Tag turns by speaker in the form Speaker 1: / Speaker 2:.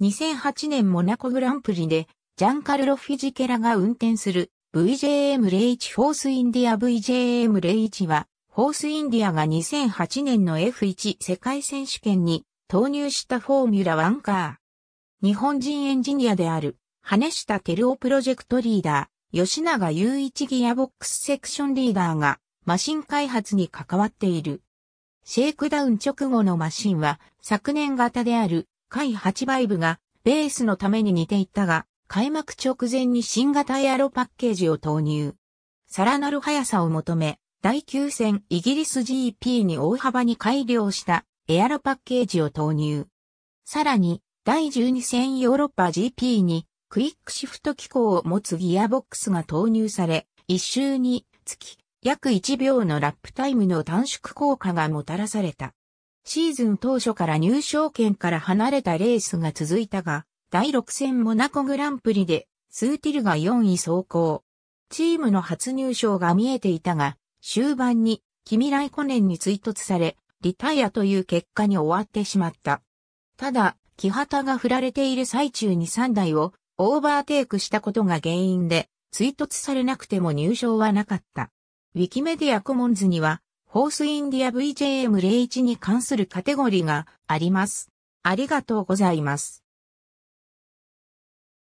Speaker 1: 2008年モナコグランプリで、ジャンカルロ・フィジケラが運転する VJM01 フォースインディア VJM01 は、フォースインディアが2008年の F1 世界選手権に投入したフォーミュラワンカー。日本人エンジニアである、羽下ルオプロジェクトリーダー、吉永雄一ギアボックスセクションリーダーが、マシン開発に関わっている。シェイクダウン直後のマシンは、昨年型である甲斐8倍部がベースのために似ていったが、開幕直前に新型エアロパッケージを投入。さらなる速さを求め、第9戦イギリス GP に大幅に改良したエアロパッケージを投入。さらに、第12戦ヨーロッパ GP にクイックシフト機構を持つギアボックスが投入され、一周につき約1秒のラップタイムの短縮効果がもたらされた。シーズン当初から入賞圏から離れたレースが続いたが、第6戦モナコグランプリで、スーティルが4位走行。チームの初入賞が見えていたが、終盤に、キミライコネンに追突され、リタイアという結果に終わってしまった。ただ、木旗が振られている最中に3台をオーバーテイクしたことが原因で、追突されなくても入賞はなかった。ウィキメディアコモンズには、ホースインディア VJM01 に関するカテゴリーがあります。ありがとうございます。